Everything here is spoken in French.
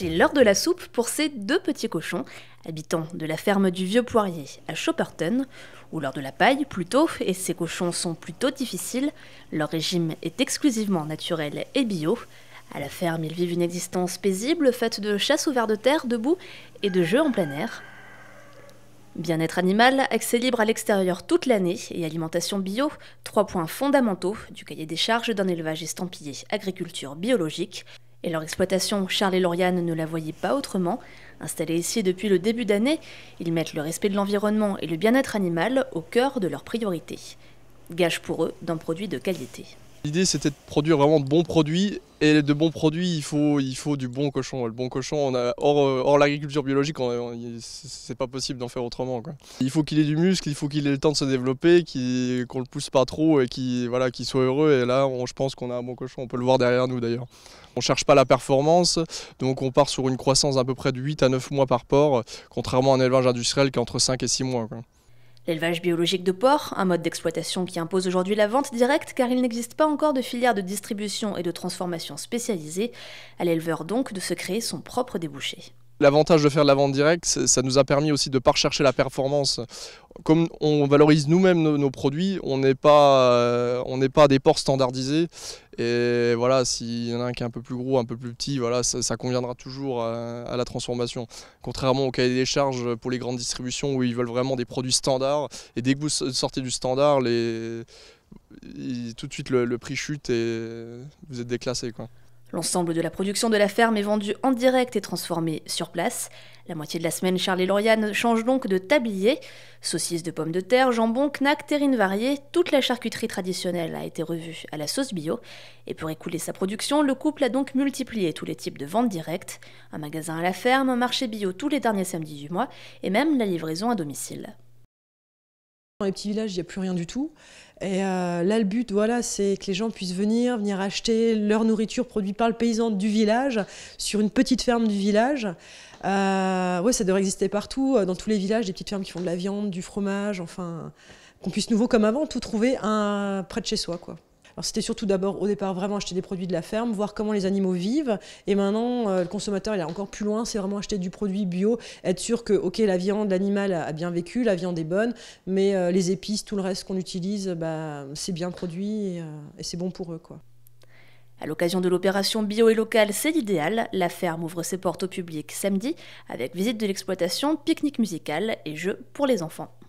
c'est l'heure de la soupe pour ces deux petits cochons, habitants de la ferme du Vieux Poirier à Chopperton, ou l'heure de la paille plutôt, et ces cochons sont plutôt difficiles, leur régime est exclusivement naturel et bio. À la ferme, ils vivent une existence paisible, faite de chasse au de terre, debout, et de jeux en plein air. Bien-être animal, accès libre à l'extérieur toute l'année et alimentation bio, trois points fondamentaux du cahier des charges d'un élevage estampillé agriculture biologique. Et leur exploitation, Charles et Lauriane ne la voyaient pas autrement. Installés ici depuis le début d'année, ils mettent le respect de l'environnement et le bien-être animal au cœur de leurs priorités. Gage pour eux d'un produit de qualité. L'idée c'était de produire vraiment de bons produits et de bons produits il faut, il faut du bon cochon. Le bon cochon, euh, hors, l'agriculture biologique, c'est pas possible d'en faire autrement. Il faut qu'il ait du muscle, il faut qu'il ait le temps de se développer, qu'on le pousse pas trop et qu'il voilà, soit heureux. Et là je pense qu'on a un bon cochon, on peut le voir derrière nous d'ailleurs. On cherche pas la performance, donc on part sur une croissance à peu près de 8 à 9 mois par porc, contrairement à un élevage industriel qui est entre 5 et 6 mois. L'élevage biologique de porc, un mode d'exploitation qui impose aujourd'hui la vente directe car il n'existe pas encore de filière de distribution et de transformation spécialisée, à l'éleveur donc de se créer son propre débouché. L'avantage de faire de la vente directe, ça nous a permis aussi de ne pas rechercher la performance. Comme on valorise nous-mêmes nos, produits, on n'est pas, euh, pas des ports standardisés. Et voilà, s'il y en a un qui est un peu plus gros, un peu plus petit, voilà, ça, conviendra toujours à, la transformation. Contrairement au cahier des charges pour les grandes distributions où ils veulent vraiment des produits standards. Et dès que vous sortez du standard, les, tout de suite le, le prix chute et vous êtes déclassé. Quoi. L'ensemble de la production de la ferme est vendue en direct et transformée sur place. La moitié de la semaine, Charles et Lauriane changent donc de tablier. Saucisses de pommes de terre, jambon, knack, terrine variées, toute la charcuterie traditionnelle a été revue à la sauce bio. Et pour écouler sa production, le couple a donc multiplié tous les types de ventes directes, un magasin à la ferme, un marché bio tous les derniers samedis du mois, et même la livraison à domicile. Dans les petits villages, il n'y a plus rien du tout. Et euh, là, le but, voilà, c'est que les gens puissent venir, venir acheter leur nourriture produite par le paysan du village, sur une petite ferme du village. Euh, ça devrait exister partout, euh, dans tous les villages, des petites fermes qui font de la viande, du fromage, enfin, qu'on puisse nouveau comme avant tout trouver un, près de chez soi, quoi c'était surtout d'abord au départ vraiment acheter des produits de la ferme, voir comment les animaux vivent. Et maintenant, euh, le consommateur il est encore plus loin, c'est vraiment acheter du produit bio, être sûr que ok la viande, l'animal a bien vécu, la viande est bonne, mais euh, les épices, tout le reste qu'on utilise, bah, c'est bien produit euh, et, c'est bon pour eux quoi. À l'occasion de l'opération bio et locale, c'est l'idéal. La ferme ouvre ses portes au public samedi avec visite de l'exploitation, pique-nique musical et jeux pour les enfants.